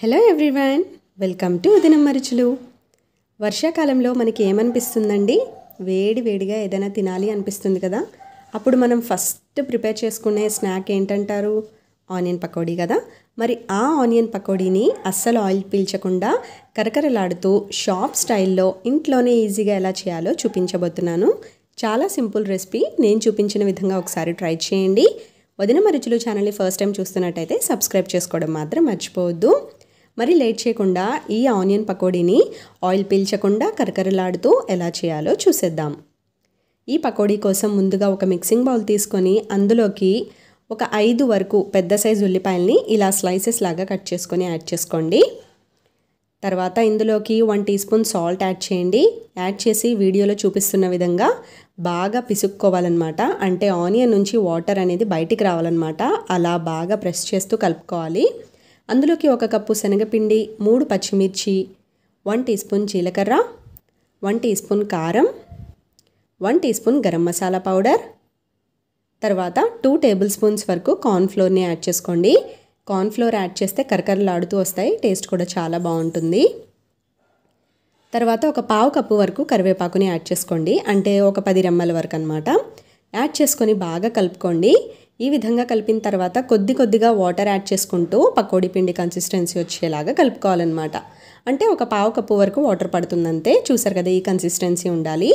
hello everyone welcome to ఉదయనమ్మ మరుచులు వర్షాకాలంలో మనకి ఏమనిపిస్తుందండి వేడి వేడిగా ఏదైనా తినాలి అనిపిస్తుంది కదా అప్పుడు మనం ఫస్ట్ ప్రిపేర్ చేసుకునే స్నాక్ ఏంటంటారు ఆనియన్ పకోడీ కదా మరి ఆ ఆనియన్ పకోడీని అస్సలు ఆయిల్ పీల్చకుండా కరకరలాడుతూ షాప్ స్టైల్లో ఇంట్లోనే ఈజీగా ఎలా చేయాలో చూపించబోతున్నాను చాలా సింపుల్ రెసిపీ నేను చూపించిన విధంగా ఒకసారి ట్రై చేయండి వదిన మరుచులు ఛానల్ని ఫస్ట్ టైం చూస్తున్నట్టయితే సబ్స్క్రైబ్ చేసుకోవడం మాత్రం మర్చిపోవద్దు మరి లేట్ చేయకుండా ఈ ఆనియన్ పకోడీని ఆయిల్ పీల్చకుండా కరకరలాడుతూ ఎలా చేయాలో చూసేద్దాం ఈ పకోడీ కోసం ముందుగా ఒక మిక్సింగ్ బౌల్ తీసుకొని అందులోకి ఒక ఐదు వరకు పెద్ద సైజు ఉల్లిపాయల్ని ఇలా స్లైసెస్ లాగా కట్ చేసుకొని యాడ్ చేసుకోండి తర్వాత ఇందులోకి one teaspoon salt add చేయండి యాడ్ చేసి వీడియోలో చూపిస్తున్న విధంగా బాగా పిసుక్కోవాలన్నమాట అంటే ఆనియన్ నుంచి వాటర్ అనేది బయటికి రావాలన్నమాట అలా బాగా ప్రెస్ చేస్తూ కలుపుకోవాలి అందులోకి ఒక కప్పు శనగపిండి మూడు పచ్చిమిర్చి వన్ టీ స్పూన్ జీలకర్ర వన్ టీ స్పూన్ కారం one teaspoon garam masala powder తర్వాత టూ టేబుల్ స్పూన్స్ వరకు కార్న్ఫ్లోర్ని యాడ్ చేసుకోండి కార్న్ఫ్లోర్ యాడ్ చేస్తే కరకరలాడుతూ వస్తాయి టేస్ట్ కూడా చాలా బాగుంటుంది తర్వాత ఒక పావు కప్పు వరకు కరివేపాకుని యాడ్ చేసుకోండి అంటే ఒక పది రెమ్మల వరకు అనమాట యాడ్ చేసుకొని బాగా కలుపుకోండి ఈ విధంగా కలిపిన తర్వాత కొద్ది కొద్దిగా వాటర్ యాడ్ చేసుకుంటూ పకోడీ పిండి కన్సిస్టెన్సీ వచ్చేలాగా కలుపుకోవాలన్నమాట అంటే ఒక పావు కప్పు వరకు వాటర్ పడుతుందంతే చూసారు కదా ఈ కన్సిస్టెన్సీ ఉండాలి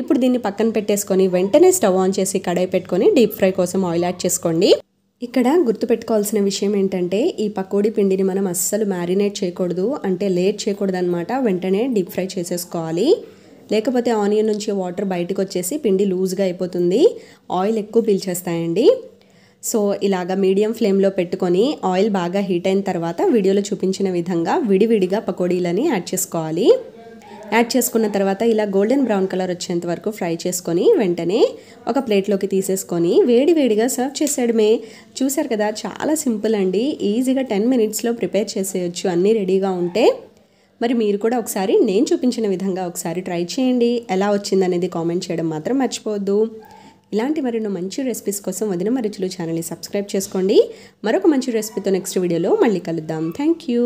ఇప్పుడు దీన్ని పక్కన పెట్టేసుకొని వెంటనే స్టవ్ ఆన్ చేసి కడాయి పెట్టుకొని డీప్ ఫ్రై కోసం ఆయిల్ యాడ్ చేసుకోండి ఇక్కడ గుర్తుపెట్టుకోవాల్సిన విషయం ఏంటంటే ఈ పకోడీ పిండిని మనం అస్సలు మ్యారినేట్ చేయకూడదు అంటే లేట్ చేయకూడదు వెంటనే డీప్ ఫ్రై చేసేసుకోవాలి లేకపోతే ఆనియన్ నుంచి వాటర్ బయటకు వచ్చేసి పిండి లూజ్గా అయిపోతుంది ఆయిల్ ఎక్కువ పీల్చేస్తాయండి సో ఇలాగా మీడియం ఫ్లేమ్లో పెట్టుకొని ఆయిల్ బాగా హీట్ అయిన తర్వాత వీడియోలో చూపించిన విధంగా విడివిడిగా పకోడీలని యాడ్ చేసుకోవాలి యాడ్ చేసుకున్న తర్వాత ఇలా గోల్డెన్ బ్రౌన్ కలర్ వచ్చేంత వరకు ఫ్రై చేసుకొని వెంటనే ఒక ప్లేట్లోకి తీసేసుకొని వేడివేడిగా సర్వ్ చేసేయడమే చూశారు కదా చాలా సింపుల్ అండి ఈజీగా టెన్ మినిట్స్లో ప్రిపేర్ చేసేయచ్చు అన్నీ రెడీగా ఉంటే మరి మీరు కూడా ఒకసారి నేను చూపించిన విధంగా ఒకసారి ట్రై చేయండి ఎలా వచ్చిందనేది కామెంట్ చేయడం మాత్రం మర్చిపోవద్దు ఇలాంటి మరిన్నో మంచి రెసిపీస్ కోసం వదిన మరుచులు ఛానల్ని సబ్స్క్రైబ్ చేసుకోండి మరొక మంచి రెసిపీతో నెక్స్ట్ వీడియోలో మళ్ళీ కలుద్దాం థ్యాంక్ యూ